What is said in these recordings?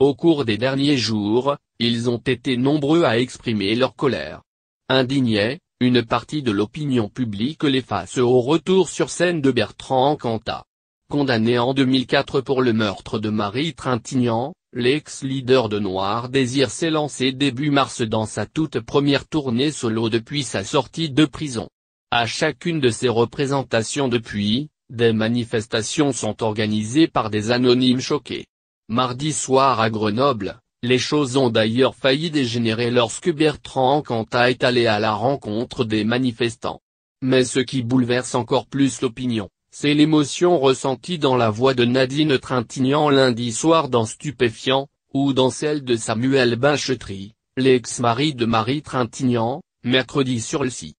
Au cours des derniers jours, ils ont été nombreux à exprimer leur colère. Indignés, une partie de l'opinion publique les face au retour sur scène de Bertrand Cantat. Condamné en 2004 pour le meurtre de Marie Trintignant, l'ex-leader de Noir Désir s'est lancé début mars dans sa toute première tournée solo depuis sa sortie de prison. À chacune de ses représentations depuis, des manifestations sont organisées par des anonymes choqués. Mardi soir à Grenoble, les choses ont d'ailleurs failli dégénérer lorsque Bertrand Cantat est allé à la rencontre des manifestants. Mais ce qui bouleverse encore plus l'opinion, c'est l'émotion ressentie dans la voix de Nadine Trintignant lundi soir dans Stupéfiant, ou dans celle de Samuel Bachetry, l'ex-mari de Marie Trintignant, mercredi sur le site.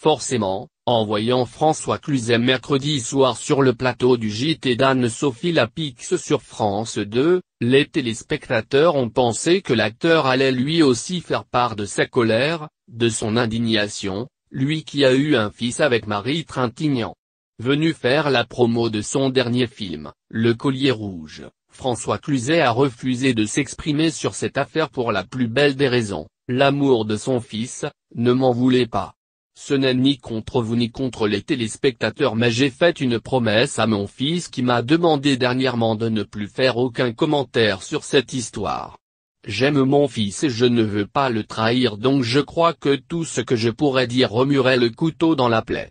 Forcément, en voyant François Cluzet mercredi soir sur le plateau du JT d'Anne-Sophie Lapix sur France 2, les téléspectateurs ont pensé que l'acteur allait lui aussi faire part de sa colère, de son indignation, lui qui a eu un fils avec Marie Trintignant. Venu faire la promo de son dernier film, Le Collier Rouge, François Cluzet a refusé de s'exprimer sur cette affaire pour la plus belle des raisons, l'amour de son fils, ne m'en voulez pas. Ce n'est ni contre vous ni contre les téléspectateurs mais j'ai fait une promesse à mon fils qui m'a demandé dernièrement de ne plus faire aucun commentaire sur cette histoire. J'aime mon fils et je ne veux pas le trahir donc je crois que tout ce que je pourrais dire remuerait le couteau dans la plaie.